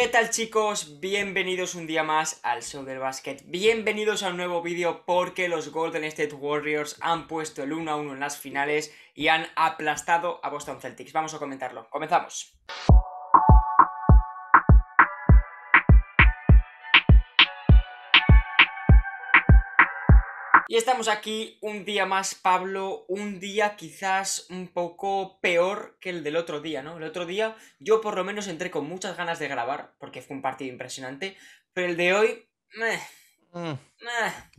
¿Qué tal chicos? Bienvenidos un día más al show del básquet. Bienvenidos a un nuevo vídeo porque los Golden State Warriors han puesto el 1 a 1 en las finales y han aplastado a Boston Celtics. Vamos a comentarlo. Comenzamos. Y estamos aquí un día más, Pablo, un día quizás un poco peor que el del otro día, ¿no? El otro día yo por lo menos entré con muchas ganas de grabar, porque fue un partido impresionante, pero el de hoy... Mm.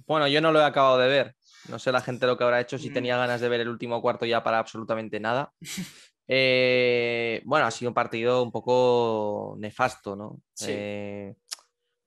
Bueno, yo no lo he acabado de ver. No sé la gente lo que habrá hecho, si mm. tenía ganas de ver el último cuarto ya para absolutamente nada. Eh, bueno, ha sido un partido un poco nefasto, ¿no? Sí. Eh,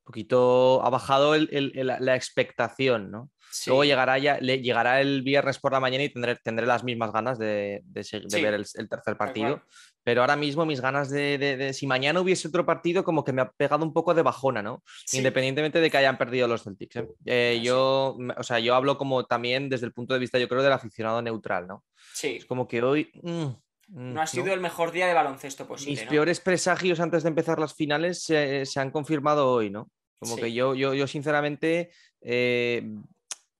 poquito ha bajado la expectación, ¿no? Luego llegará, ya, llegará el viernes por la mañana y tendré, tendré las mismas ganas de, ver el, tercer partido. Pero ahora mismo mis ganas de, Si mañana hubiese otro partido, como que me ha pegado un poco de bajona, ¿no? Independientemente de que hayan perdido los Celtics. ¿eh? Eh, yo, o sea, yo hablo como también desde el punto de vista, yo creo, del aficionado neutral, ¿no? Sí. Es como que hoy... Mm, Mm, no ha sido el mejor día de baloncesto posible. Mis peores presagios antes de empezar las finales se, han confirmado hoy, ¿no? Como que yo, yo, sinceramente eh,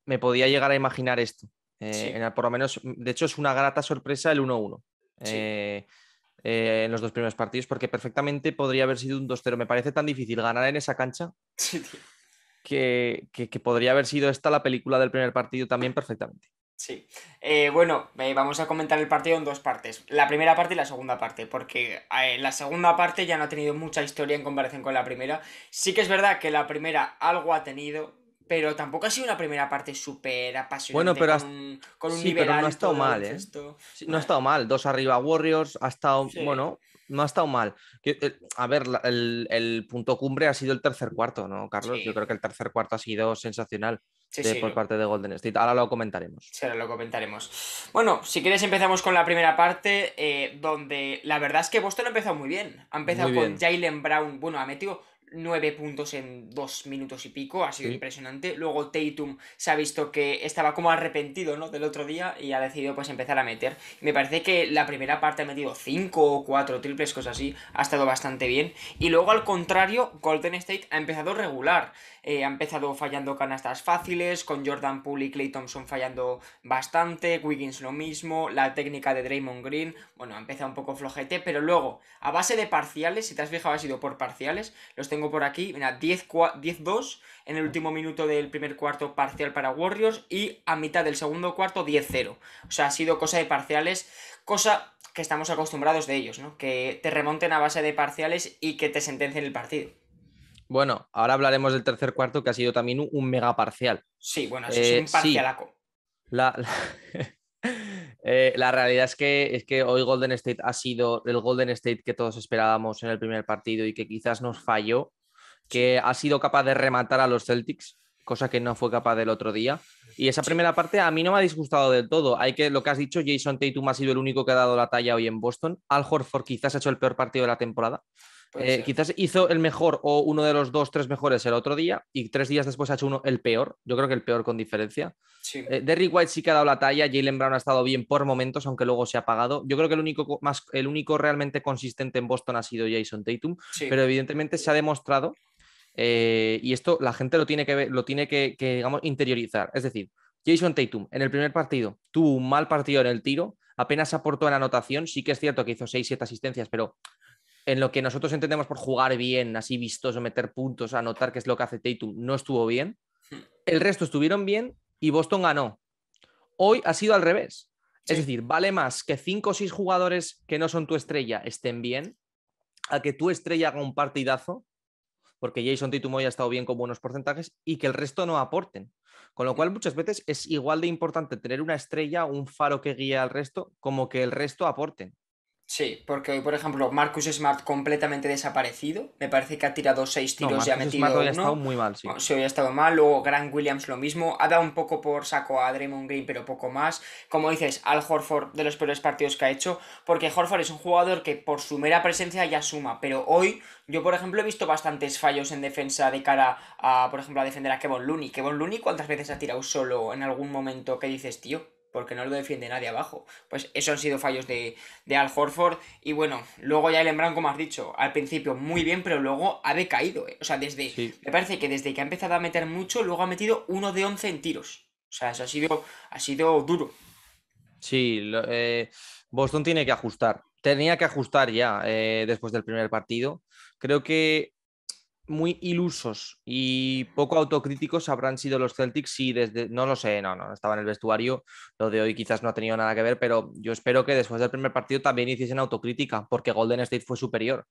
me podía llegar a imaginar esto. Eh, por lo menos, de hecho, es una grata sorpresa el 1-1 eh, en los dos primeros partidos, porque perfectamente podría haber sido un 2-0. Me parece tan difícil ganar en esa cancha que podría haber sido esta la película del primer partido también perfectamente. Sí. Eh, bueno, eh, vamos a comentar el partido en dos partes. La primera parte y la segunda parte, porque eh, la segunda parte ya no ha tenido mucha historia en comparación con la primera. Sí que es verdad que la primera algo ha tenido, pero tampoco ha sido una primera parte súper apasionante. Bueno, pero no ha estado mal, ¿eh? no ha estado mal. Dos arriba Warriors, ha estado, bueno, no ha estado mal. A ver, el, el, punto cumbre ha sido el tercer cuarto, ¿no, Carlos? Yo creo que el tercer cuarto ha sido sensacional por parte de Golden State. Ahora lo comentaremos. Sí, ahora lo comentaremos. Bueno, si quieres empezamos con la primera parte, eh, donde la verdad es que Boston ha empezado muy bien. Ha empezado con Jalen Brown, bueno, ha metido nueve puntos en dos minutos y pico, ha sido impresionante. Luego Tatum se ha visto que estaba como arrepentido, ¿no? Del otro día y ha decidido pues empezar a meter. Me parece que la primera parte ha metido cinco o cuatro triples, cosas así, ha estado bastante bien. Y luego al contrario, Golden State ha empezado regular. Eh, ha empezado fallando canastas fáciles, con Jordan Poole y Clay Thompson fallando bastante, Wiggins lo mismo, la técnica de Draymond Green, bueno, ha empezado un poco flojete, pero luego, a base de parciales, si te has fijado ha sido por parciales, los tengo por aquí, 10-2 en el último minuto del primer cuarto parcial para Warriors y a mitad del segundo cuarto 10-0. O sea, ha sido cosa de parciales, cosa que estamos acostumbrados de ellos, ¿no? Que te remonten a base de parciales y que te sentencien el partido. Bueno, ahora hablaremos del tercer cuarto, que ha sido también un mega parcial. Sí, bueno, es eh, un parcialaco. Eh, la, realidad es que, es que hoy Golden State ha sido el Golden State que todos esperábamos en el primer partido y que quizás nos falló, que ha sido capaz de rematar a los Celtics, cosa que no fue capaz del otro día. Y esa primera parte a mí no me ha disgustado del todo. Hay que, lo que has dicho, Jason Tatum ha sido el único que ha dado la talla hoy en Boston. Al Horford quizás ha hecho el peor partido de la temporada. Eh, quizás hizo el mejor o uno de los dos, tres mejores el otro día y tres días después ha hecho uno el peor. Yo creo que el peor con diferencia. derry eh, Derrick White sí que ha dado la talla, Jalen Brown ha estado bien por momentos, aunque luego se ha apagado. Yo creo que el único, más, el único realmente consistente en Boston ha sido Jason Tatum, pero evidentemente se ha demostrado eh, y esto la gente lo tiene que, lo tiene que, interiorizar. Es decir, Jason Tatum en el primer partido tuvo un mal partido en el tiro, apenas aportó en anotación. Sí que es cierto que hizo seis, siete asistencias, pero en lo que nosotros entendemos por jugar bien, así vistoso, meter puntos, anotar, que es lo que hace Tatum, no estuvo bien. Hmm. El resto estuvieron bien y Boston ganó. Hoy ha sido al revés. Es decir, vale más que cinco o seis jugadores que no son tu estrella estén bien, a que tu estrella haga un partidazo, porque Jason Tatum hoy ha estado bien con buenos porcentajes, y que el resto no aporten. Con lo cual, muchas veces es igual de importante tener una estrella, un faro que guíe al resto, como que el resto aporten. Sí, porque hoy, por ejemplo, Marcus Smart completamente desaparecido. Me parece que ha tirado seis tiros y ha metido Smart hoy ha estado muy mal, sí. Oh, sí, hoy ha estado mal. Luego Grant Williams lo mismo. Ha dado un poco por saco a Draymond Green, pero poco más. Como dices, Al Horford de los peores partidos que ha hecho. Porque Horford es un jugador que por su mera presencia ya suma. Pero hoy, yo por ejemplo, he visto bastantes fallos en defensa de cara a, por ejemplo, a defender a Kevon Looney. Kevin Looney, ¿cuántas veces ha tirado solo en algún momento que dices, tío? porque no lo defiende nadie abajo. Pues eso han sido fallos de, Al Horford. Y bueno, luego ya el como has dicho, al principio muy bien, pero luego ha decaído. Eh. O sea, desde. Me parece que desde que ha empezado a meter mucho, luego ha metido uno de 11 en tiros. O sea, eso ha sido, ha sido duro. Sí, eh, Boston tiene que ajustar. Tenía que ajustar ya eh, después del primer partido. Creo que muy ilusos y poco autocríticos habrán sido los Celtics si desde, no lo sé, no, no, estaba en el vestuario, lo de hoy quizás no ha tenido nada que ver, pero yo espero que después del primer partido también hiciesen autocrítica, porque Golden State fue superior,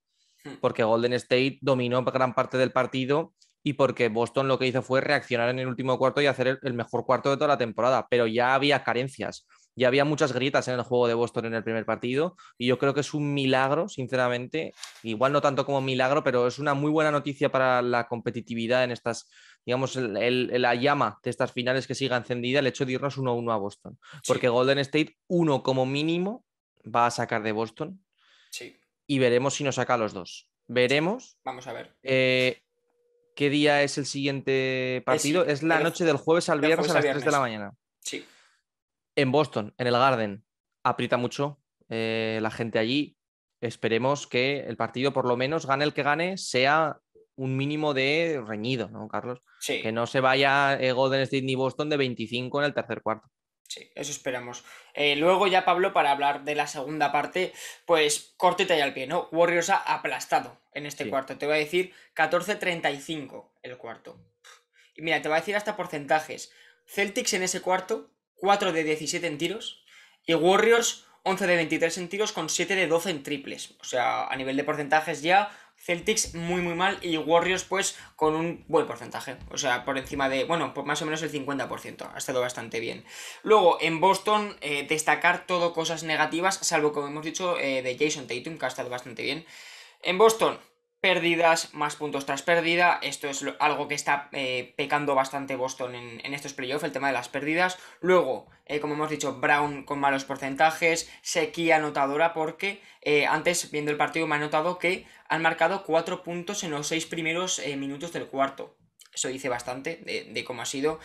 hmm. porque Golden State dominó gran parte del partido y porque Boston lo que hizo fue reaccionar en el último cuarto y hacer el, mejor cuarto de toda la temporada, pero ya había carencias ya había muchas grietas en el juego de Boston en el primer partido y yo creo que es un milagro, sinceramente, igual no tanto como milagro, pero es una muy buena noticia para la competitividad en estas, digamos, la llama de estas finales que siga encendida, el hecho de irnos 1-1 a Boston, porque Golden State uno como mínimo va a sacar de Boston sí. y veremos si nos saca a los dos. Veremos. Vamos a ver. Eh, ¿Qué día es el siguiente partido? Es, la noche del jueves al viernes a las 3 de la mañana. Sí. En Boston, en el Garden, aprieta mucho eh, la gente allí. Esperemos que el partido, por lo menos, gane el que gane, sea un mínimo de reñido, ¿no, Carlos? Sí. Que no se vaya Golden State ni Boston de 25 en el tercer cuarto. Sí, eso esperamos. Eh, luego ya, Pablo, para hablar de la segunda parte, pues cortita ya al pie, ¿no? Warriors ha aplastado en este cuarto. Te voy a decir 14-35 el cuarto. Y mira, te voy a decir hasta porcentajes. Celtics en ese cuarto, 4 de 17 en tiros. Y Warriors, 11 de 23 en tiros con 7 de 12 en triples. O sea, a nivel de porcentajes ya, Celtics muy muy mal y Warriors pues con un buen porcentaje. O sea, por encima de, bueno, por pues más o menos el 50%. Ha estado bastante bien. Luego, en Boston, eh, destacar todo cosas negativas, salvo como hemos dicho eh, de Jason Tatum, que ha estado bastante bien. En Boston, pérdidas, más puntos tras pérdida. Esto es algo que está eh, pecando bastante Boston en, estos playoffs, el tema de las pérdidas. Luego, eh, como hemos dicho, Brown con malos porcentajes, sequía anotadora, porque eh, antes, viendo el partido, me ha notado que han marcado 4 puntos en los 6 primeros minutos del cuarto. Eso dice bastante de, de cómo ha sido.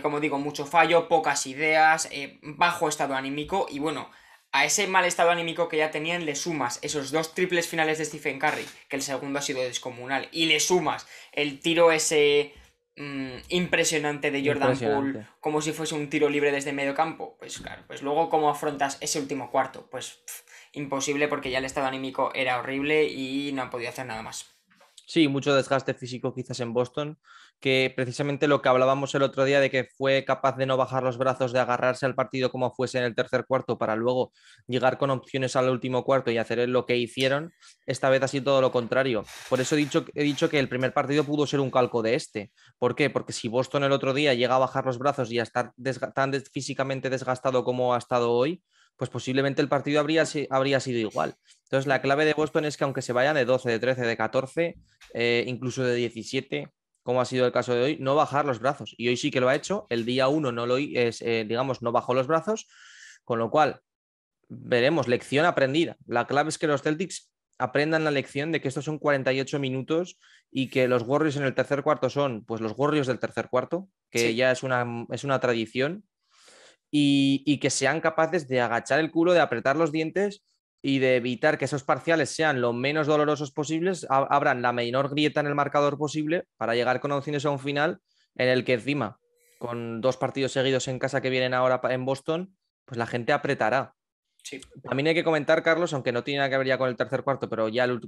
como digo, mucho fallo, pocas ideas, bajo estado anímico y bueno, a ese mal estado anímico que ya tenían le sumas esos dos triples finales de Stephen Curry, que el segundo ha sido descomunal, y le sumas el tiro ese mm, impresionante de Jordan Poole como si fuese un tiro libre desde medio campo. Pues claro, pues luego cómo afrontas ese último cuarto, pues imposible porque ya el estado anímico era horrible y no han podido hacer nada más. Sí, mucho desgaste físico quizás en Boston, que precisamente lo que hablábamos el otro día de que fue capaz de no bajar los brazos, de agarrarse al partido como fuese en el tercer cuarto para luego llegar con opciones al último cuarto y hacer lo que hicieron, esta vez ha sido todo lo contrario. Por eso he dicho, que el primer partido pudo ser un calco de este. ¿Por qué? Porque si Boston el otro día llega a bajar los brazos y a estar tan físicamente desgastado como ha estado hoy, pues posiblemente el partido habría, habría sido igual. Entonces la clave de Boston es que aunque se vayan de 12, de 13, de 14, eh, incluso de 17, como ha sido el caso de hoy, no bajar los brazos. Y hoy sí que lo ha hecho. El día uno no lo, es, eh, digamos, no bajó los brazos, con lo cual veremos lección aprendida. La clave es que los Celtics aprendan la lección de que estos son 48 minutos y que los Warriors en el tercer cuarto son, pues, los Warriors del tercer cuarto, que ya es una, es una tradición, y, y que sean capaces de agachar el culo, de apretar los dientes y de evitar que esos parciales sean lo menos dolorosos posibles, abran la menor grieta en el marcador posible para llegar con opciones a un final en el que encima, con dos partidos seguidos en casa que vienen ahora en Boston, pues la gente apretará. Sí. También hay que comentar, Carlos, aunque no tiene nada que ver ya con el tercer cuarto, pero ya el,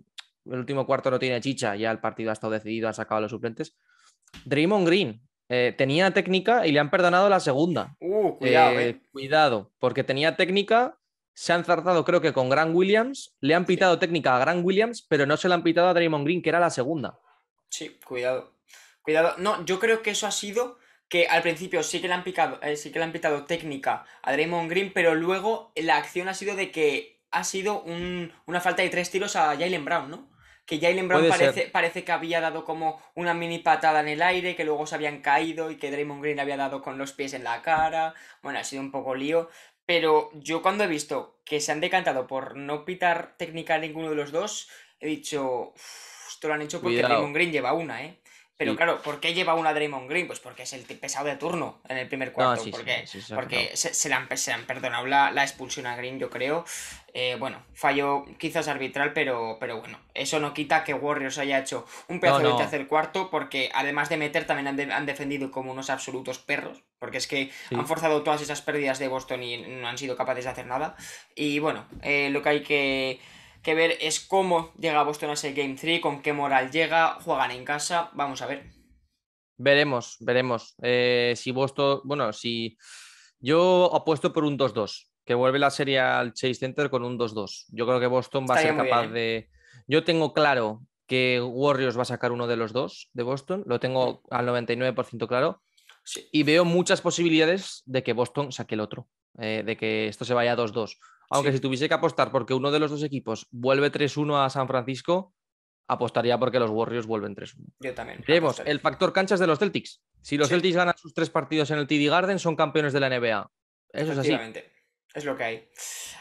último cuarto no tiene chicha, ya el partido ha estado decidido, ha sacado a los suplentes. Draymond Green, eh, tenía técnica y le han perdonado la segunda. Uh, cuidado, eh, eh. cuidado, porque tenía técnica se han zartado, creo que con Grant Williams, le han pitado técnica a Grant Williams, pero no se le han pitado a Draymond Green, que era la segunda. Sí, cuidado. Cuidado. No, yo creo que eso ha sido que al principio sí que le han, picado, eh, sí que le han pitado técnica a Draymond Green, pero luego la acción ha sido de que ha sido una falta de tres tiros a Jalen Brown, ¿no? Que Jalen Brown parece, parece, que había dado como una mini patada en el aire, que luego se habían caído y que Draymond Green había dado con los pies en la cara. Bueno, ha sido un poco lío, pero yo cuando he visto que se han decantado por no pitar técnica ninguno de los dos, he dicho, esto lo han hecho porque Green lleva una, ¿eh? Pero claro, ¿por qué lleva una Draymond Green? Pues porque es el pesado de turno en el primer ah, cuarto. porque, se, se, le han, perdonado la, expulsión a Green, yo creo. Eh, bueno, fallo quizás arbitral, pero, pero bueno, eso no quita que Warriors haya hecho un pedazo de hacer de tercer cuarto, porque además de meter, también han, defendido como unos absolutos perros, porque es que han forzado todas esas pérdidas de Boston y no han sido capaces de hacer nada. Y bueno, eh, lo que hay que que ver es cómo llega Boston a ese Game 3, con qué moral llega, juegan en casa, vamos a ver. Veremos, veremos. Eh, si Boston, bueno, si yo apuesto por un 2-2, que vuelve la serie al Chase Center con un 2-2. Yo creo que Boston va a ser capaz ¿eh? de... Yo tengo claro que Warriors va a sacar uno de los dos de Boston, lo tengo al 99% claro. Y veo muchas posibilidades de que Boston saque el otro, eh, de que esto se vaya a 2-2. Aunque si tuviese que apostar porque uno de los dos equipos vuelve 3-1 a San Francisco, apostaría porque los Warriors vuelven 3-1. Yo también. el factor canchas de los Celtics. Si los Celtics ganan sus tres partidos en el TD Garden, son campeones de la NBA. Eso es así. Es lo que hay.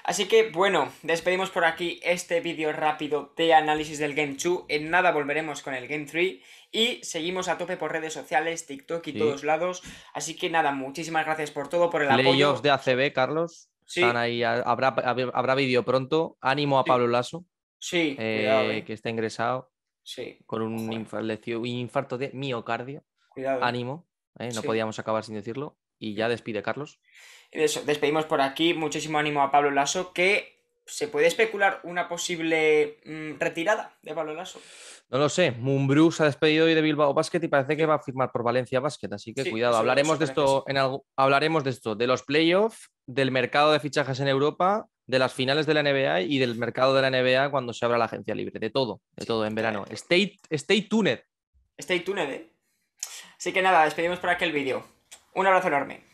Así que bueno, despedimos por aquí este vídeo rápido de análisis del Game 2. En nada volveremos con el Game 3 y seguimos a tope por redes sociales, TikTok y todos lados. Así que nada, muchísimas gracias por todo, por el apoyo. apoyo. de ACB, Carlos ahí, habrá, vídeo pronto. Ánimo a Pablo Lasso, sí, eh, eh. que está ingresado sí. con un infarto, de miocardio. Eh. Ánimo, no podíamos acabar sin decirlo. Y ya despide, Carlos. despedimos por aquí. Muchísimo ánimo a Pablo Lasso, que ¿Se puede especular una posible mm, retirada de Pablo Lasso? No lo sé. Mumbrú se ha despedido hoy de Bilbao Basket y parece que va a firmar por Valencia Basket, así que cuidado. Hablaremos de esto hablaremos de esto, de los playoffs del mercado de fichajes en Europa, de las finales de la NBA y del mercado de la NBA cuando se abra la agencia libre. De todo, de todo en verano. Stay, tuned. Stay tuned, eh. Así que nada, despedimos por el vídeo. Un abrazo enorme.